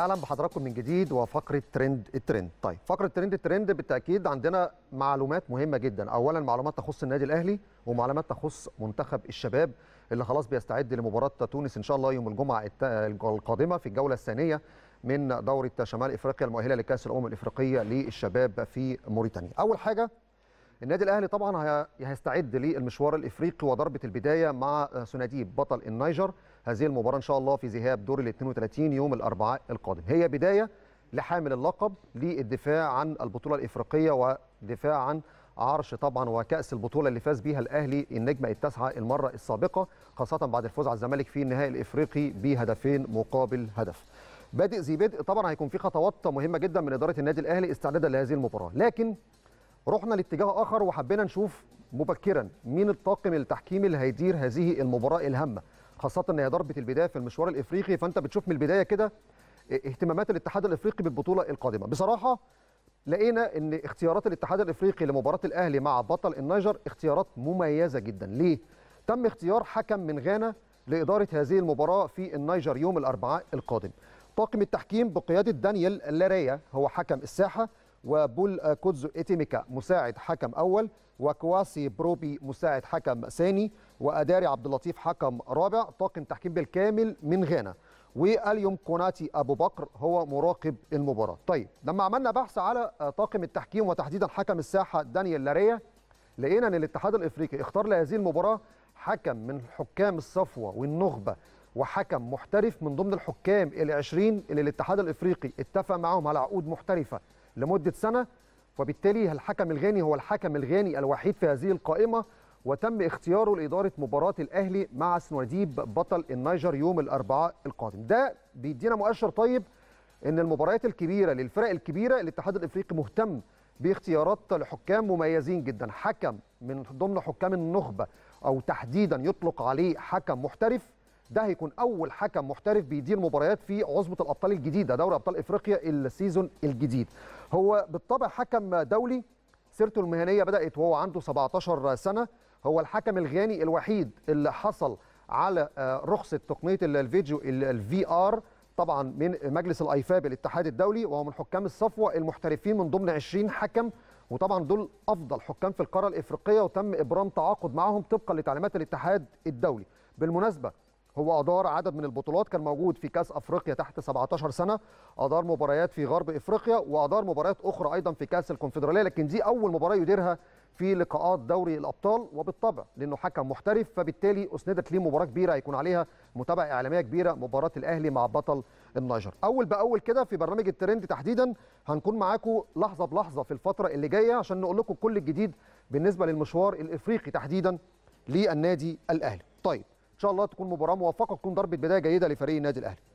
اهلا بحضراتكم من جديد وفقره ترند الترند طيب فقره ترند الترند بالتاكيد عندنا معلومات مهمه جدا اولا معلومات تخص النادي الاهلي ومعلومات تخص منتخب الشباب اللي خلاص بيستعد لمباراه تونس ان شاء الله يوم الجمعه القادمه في الجوله الثانيه من دوره شمال افريقيا المؤهله لكاس الامم الافريقيه للشباب في موريتانيا اول حاجه النادي الاهلي طبعا هيستعد للمشوار الافريقي وضربه البدايه مع سناديب بطل النيجر هذه المباراه ان شاء الله في ذهاب دور ال 32 يوم الاربعاء القادم هي بدايه لحامل اللقب للدفاع عن البطوله الافريقيه ودفاع عن عرش طبعا وكاس البطوله اللي فاز بيها الاهلي النجمه التاسعه المره السابقه خاصه بعد الفوز على الزمالك في النهائي الافريقي بهدفين مقابل هدف بادئ ذي بدء طبعا هيكون في خطوات مهمه جدا من اداره النادي الاهلي استعدادا لهذه المباراه لكن رحنا لاتجاه اخر وحبينا نشوف مبكرا مين الطاقم التحكيمي اللي هيدير هذه المباراه الهامه خاصه ان هي ضربه البدايه في المشوار الافريقي فانت بتشوف من البدايه كده اه، اهتمامات الاتحاد الافريقي بالبطوله القادمه بصراحه لقينا ان اختيارات الاتحاد الافريقي لمباراه الاهلي مع بطل النيجر اختيارات مميزه جدا ليه تم اختيار حكم من غانا لاداره هذه المباراه في النيجر يوم الاربعاء القادم طاقم التحكيم بقياده دانيال لاريا هو حكم الساحه وبول كودزو إتيميكا مساعد حكم أول وكواسي بروبي مساعد حكم ثاني وأداري عبد اللطيف حكم رابع طاقم تحكيم بالكامل من غانا واليوم كوناتي أبو بكر هو مراقب المباراة طيب لما عملنا بحث على طاقم التحكيم وتحديدا حكم الساحة دانيال لاريا لقينا أن الاتحاد الإفريقي اختار لهذه المباراة حكم من حكام الصفوة والنخبة وحكم محترف من ضمن الحكام العشرين اللي الاتحاد الإفريقي اتفق معاهم على عقود محترفة لمدة سنة وبالتالي الحكم الغاني هو الحكم الغاني الوحيد في هذه القائمة وتم اختياره لإدارة مباراة الأهلي مع سنورديب بطل النيجر يوم الأربعاء القادم ده بيدينا مؤشر طيب أن المباريات الكبيرة للفرق الكبيرة الاتحاد الإفريقي مهتم باختيارات لحكام مميزين جدا حكم من ضمن حكام النخبة أو تحديدا يطلق عليه حكم محترف ده هيكون اول حكم محترف بيدير مباريات في عظمه الابطال الجديده دوري ابطال افريقيا السيزون الجديد هو بالطبع حكم دولي سيرته المهنيه بدات وهو عنده 17 سنه هو الحكم الغاني الوحيد اللي حصل على آه، رخصه تقنيه الفيديو الفي ار طبعا من مجلس الايفاب الاتحاد الدولي وهو من حكام الصفوه المحترفين من ضمن 20 حكم وطبعا دول افضل حكام في القاره الافريقيه وتم ابرام تعاقد معهم طبقا لتعليمات الاتحاد الدولي بالمناسبه هو أدار عدد من البطولات كان موجود في كأس أفريقيا تحت 17 سنة أدار مباريات في غرب أفريقيا وأدار مباريات أخرى أيضا في كأس الكونفدرالية لكن دي أول مباراة يديرها في لقاءات دوري الابطال وبالطبع لانه حكم محترف فبالتالي اسندت ليه مباراه كبيره هيكون عليها متابعه اعلاميه كبيره مباراه الاهلي مع بطل النيجر اول باول كده في برنامج الترند تحديدا هنكون معاكم لحظه بلحظه في الفتره اللي جايه عشان نقول لكم كل الجديد بالنسبه للمشوار الافريقي تحديدا للنادي الاهلي طيب شاء الله تكون مباراه موفقه تكون ضربه بدايه جيده لفريق النادي الاهلي